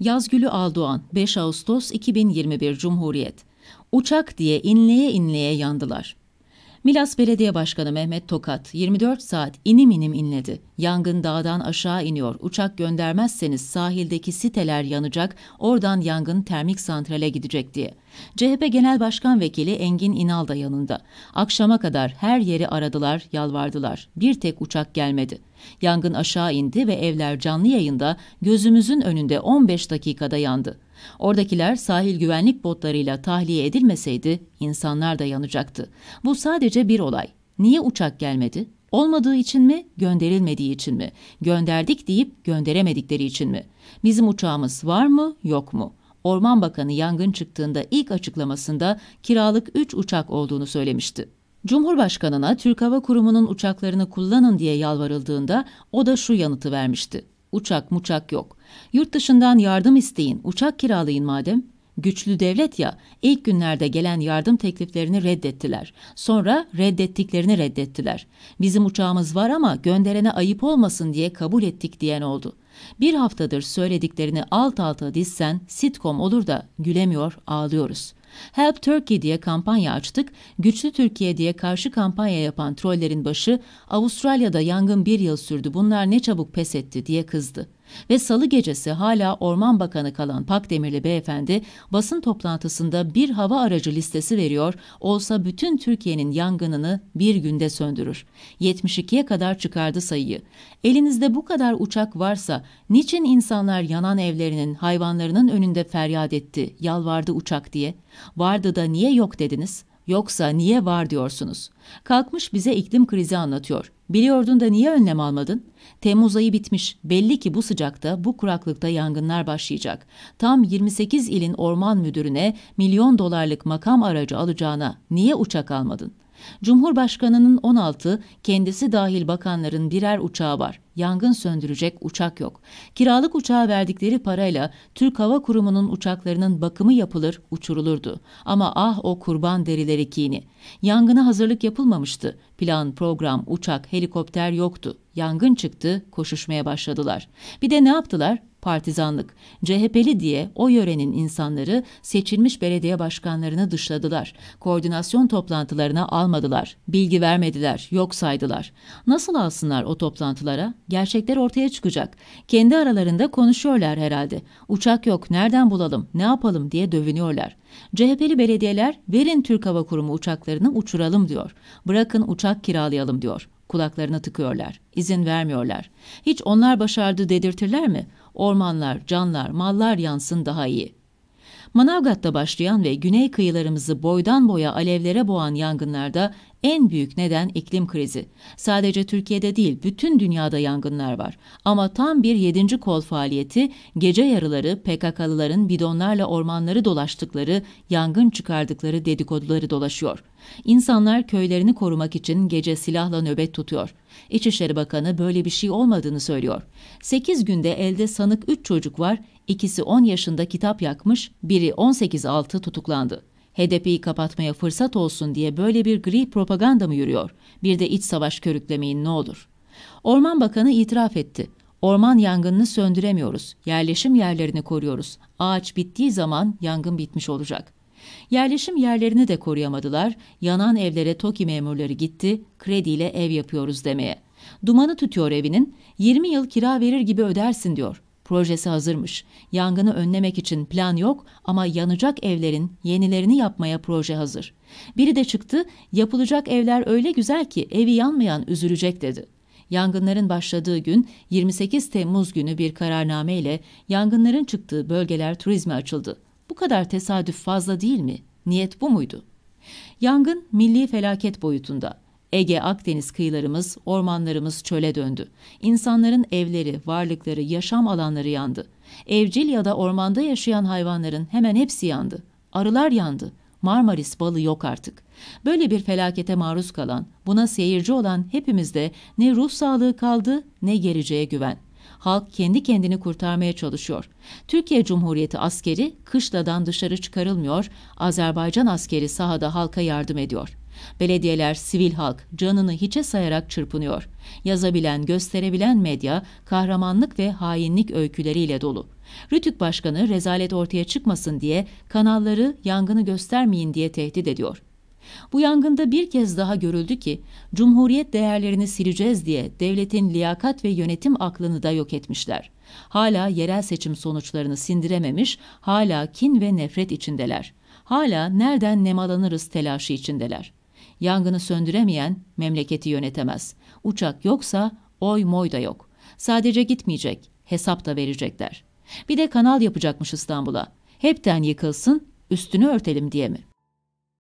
Yazgülü Aldoğan, 5 Ağustos 2021 Cumhuriyet. Uçak diye inleye inleye yandılar. Milas Belediye Başkanı Mehmet Tokat 24 saat inim inim inledi. Yangın dağdan aşağı iniyor. Uçak göndermezseniz sahildeki siteler yanacak, oradan yangın termik santrale gidecek diye. CHP Genel Başkan Vekili Engin İnal da yanında. Akşama kadar her yeri aradılar, yalvardılar. Bir tek uçak gelmedi. Yangın aşağı indi ve evler canlı yayında gözümüzün önünde 15 dakikada yandı. Oradakiler sahil güvenlik botlarıyla tahliye edilmeseydi insanlar da yanacaktı. Bu sadece bir olay. Niye uçak gelmedi? Olmadığı için mi, gönderilmediği için mi? Gönderdik deyip gönderemedikleri için mi? Bizim uçağımız var mı, yok mu? Orman Bakanı yangın çıktığında ilk açıklamasında kiralık 3 uçak olduğunu söylemişti. Cumhurbaşkanına Türk Hava Kurumu'nun uçaklarını kullanın diye yalvarıldığında o da şu yanıtı vermişti. Uçak muçak yok. Yurt dışından yardım isteyin, uçak kiralayın madem. Güçlü devlet ya, ilk günlerde gelen yardım tekliflerini reddettiler. Sonra reddettiklerini reddettiler. Bizim uçağımız var ama gönderene ayıp olmasın diye kabul ettik diyen oldu. Bir haftadır söylediklerini alt alta dizsen sitcom olur da gülemiyor, ağlıyoruz. Help Turkey diye kampanya açtık, Güçlü Türkiye diye karşı kampanya yapan trollerin başı Avustralya'da yangın bir yıl sürdü bunlar ne çabuk pes etti diye kızdı. Ve salı gecesi hala Orman Bakanı kalan Pakdemirli beyefendi basın toplantısında bir hava aracı listesi veriyor, olsa bütün Türkiye'nin yangınını bir günde söndürür. 72'ye kadar çıkardı sayıyı. Elinizde bu kadar uçak varsa niçin insanlar yanan evlerinin, hayvanlarının önünde feryat etti, yalvardı uçak diye? Vardı da niye yok dediniz? Yoksa niye var diyorsunuz? Kalkmış bize iklim krizi anlatıyor. Biliyordun da niye önlem almadın? Temmuz ayı bitmiş. Belli ki bu sıcakta, bu kuraklıkta yangınlar başlayacak. Tam 28 ilin orman müdürüne milyon dolarlık makam aracı alacağına niye uçak almadın?'' Cumhurbaşkanının 16, kendisi dahil bakanların birer uçağı var. Yangın söndürecek uçak yok. Kiralık uçağa verdikleri parayla Türk Hava Kurumu'nun uçaklarının bakımı yapılır, uçurulurdu. Ama ah o kurban derileri kini. Yangına hazırlık yapılmamıştı. Plan, program, uçak, helikopter yoktu. Yangın çıktı, koşuşmaya başladılar. Bir de ne yaptılar? Partizanlık. CHP'li diye o yörenin insanları seçilmiş belediye başkanlarını dışladılar. Koordinasyon toplantılarına almadılar. Bilgi vermediler, yok saydılar. Nasıl alsınlar o toplantılara? Gerçekler ortaya çıkacak. Kendi aralarında konuşuyorlar herhalde. Uçak yok, nereden bulalım, ne yapalım diye dövünüyorlar. CHP'li belediyeler verin Türk Hava Kurumu uçaklarını uçuralım diyor. Bırakın uçak kiralayalım diyor. Kulaklarına tıkıyorlar. İzin vermiyorlar. Hiç onlar başardı dedirtirler mi? Ormanlar, canlar, mallar yansın daha iyi. Manavgat'ta başlayan ve güney kıyılarımızı boydan boya alevlere boğan yangınlarda en büyük neden iklim krizi. Sadece Türkiye'de değil bütün dünyada yangınlar var. Ama tam bir yedinci kol faaliyeti gece yarıları PKK'lıların bidonlarla ormanları dolaştıkları, yangın çıkardıkları dedikoduları dolaşıyor. İnsanlar köylerini korumak için gece silahla nöbet tutuyor. İçişleri Bakanı böyle bir şey olmadığını söylüyor. 8 günde elde sanık 3 çocuk var, ikisi 10 yaşında kitap yakmış, biri 18 altı tutuklandı. HDP'yi kapatmaya fırsat olsun diye böyle bir gri propaganda mı yürüyor? Bir de iç savaş körüklemeyin ne olur. Orman Bakanı itiraf etti. Orman yangınını söndüremiyoruz. Yerleşim yerlerini koruyoruz. Ağaç bittiği zaman yangın bitmiş olacak. Yerleşim yerlerini de koruyamadılar. Yanan evlere TOKİ memurları gitti. Krediyle ev yapıyoruz demeye. Dumanı tutuyor evinin. 20 yıl kira verir gibi ödersin diyor. Projesi hazırmış. Yangını önlemek için plan yok ama yanacak evlerin yenilerini yapmaya proje hazır. Biri de çıktı, yapılacak evler öyle güzel ki evi yanmayan üzülecek dedi. Yangınların başladığı gün 28 Temmuz günü bir kararname ile yangınların çıktığı bölgeler turizme açıldı. Bu kadar tesadüf fazla değil mi? Niyet bu muydu? Yangın milli felaket boyutunda. Ege, Akdeniz kıyılarımız, ormanlarımız çöle döndü. İnsanların evleri, varlıkları, yaşam alanları yandı. Evcil ya da ormanda yaşayan hayvanların hemen hepsi yandı. Arılar yandı. Marmaris balı yok artık. Böyle bir felakete maruz kalan, buna seyirci olan hepimizde ne ruh sağlığı kaldı ne geleceğe güven. Halk kendi kendini kurtarmaya çalışıyor. Türkiye Cumhuriyeti askeri kışladan dışarı çıkarılmıyor, Azerbaycan askeri sahada halka yardım ediyor.'' Belediyeler, sivil halk canını hiçe sayarak çırpınıyor. Yazabilen, gösterebilen medya kahramanlık ve hainlik öyküleriyle dolu. Rütük Başkanı rezalet ortaya çıkmasın diye kanalları yangını göstermeyin diye tehdit ediyor. Bu yangında bir kez daha görüldü ki cumhuriyet değerlerini sileceğiz diye devletin liyakat ve yönetim aklını da yok etmişler. Hala yerel seçim sonuçlarını sindirememiş, hala kin ve nefret içindeler. Hala nereden nemalanırız telaşı içindeler. Yangını söndüremeyen memleketi yönetemez. Uçak yoksa oy moy da yok. Sadece gitmeyecek, hesap da verecekler. Bir de kanal yapacakmış İstanbul'a. Hepten yıkılsın, üstünü örtelim diye mi?